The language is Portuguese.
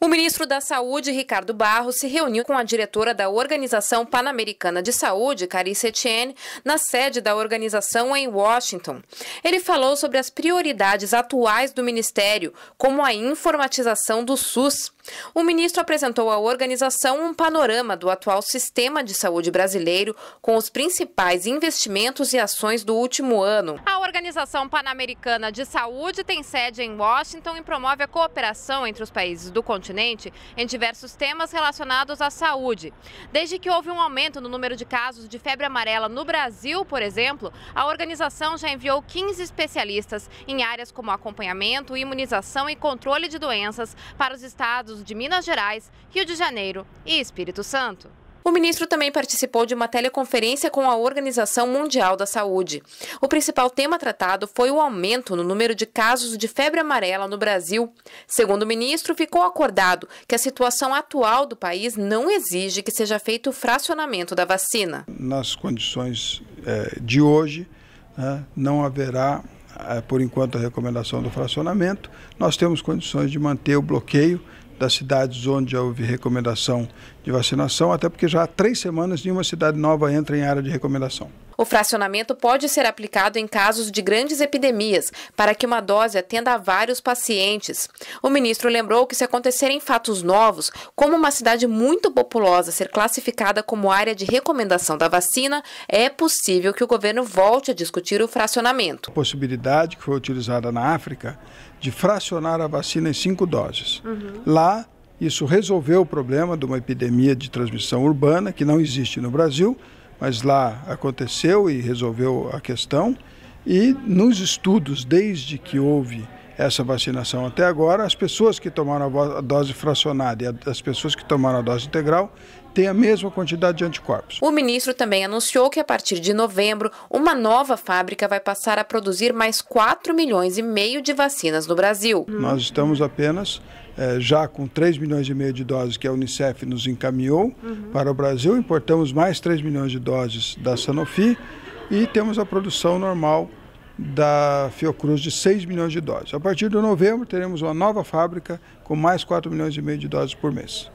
O ministro da Saúde, Ricardo Barros, se reuniu com a diretora da Organização Pan-Americana de Saúde, Carice Etienne, na sede da organização em Washington. Ele falou sobre as prioridades atuais do ministério, como a informatização do SUS. O ministro apresentou à organização um panorama do atual sistema de saúde brasileiro, com os principais investimentos e ações do último ano. A Organização Pan-Americana de Saúde tem sede em Washington e promove a cooperação entre os países do continente em diversos temas relacionados à saúde. Desde que houve um aumento no número de casos de febre amarela no Brasil, por exemplo, a organização já enviou 15 especialistas em áreas como acompanhamento, imunização e controle de doenças para os estados estados de Minas Gerais, Rio de Janeiro e Espírito Santo. O ministro também participou de uma teleconferência com a Organização Mundial da Saúde. O principal tema tratado foi o aumento no número de casos de febre amarela no Brasil. Segundo o ministro, ficou acordado que a situação atual do país não exige que seja feito o fracionamento da vacina. Nas condições eh, de hoje, né, não haverá, eh, por enquanto, a recomendação do fracionamento. Nós temos condições de manter o bloqueio das cidades onde houve recomendação de vacinação, até porque já há três semanas nenhuma cidade nova entra em área de recomendação. O fracionamento pode ser aplicado em casos de grandes epidemias, para que uma dose atenda a vários pacientes. O ministro lembrou que, se acontecerem fatos novos, como uma cidade muito populosa ser classificada como área de recomendação da vacina, é possível que o governo volte a discutir o fracionamento. A possibilidade que foi utilizada na África de fracionar a vacina em cinco doses. Uhum. Lá, isso resolveu o problema de uma epidemia de transmissão urbana que não existe no Brasil mas lá aconteceu e resolveu a questão. E nos estudos, desde que houve essa vacinação até agora, as pessoas que tomaram a dose fracionada e as pessoas que tomaram a dose integral ter a mesma quantidade de anticorpos. O ministro também anunciou que a partir de novembro, uma nova fábrica vai passar a produzir mais 4 milhões e meio de vacinas no Brasil. Nós estamos apenas é, já com 3 milhões e meio de doses que a Unicef nos encaminhou uhum. para o Brasil, importamos mais 3 milhões de doses da Sanofi e temos a produção normal da Fiocruz de 6 milhões de doses. A partir de novembro teremos uma nova fábrica com mais 4 milhões e meio de doses por mês.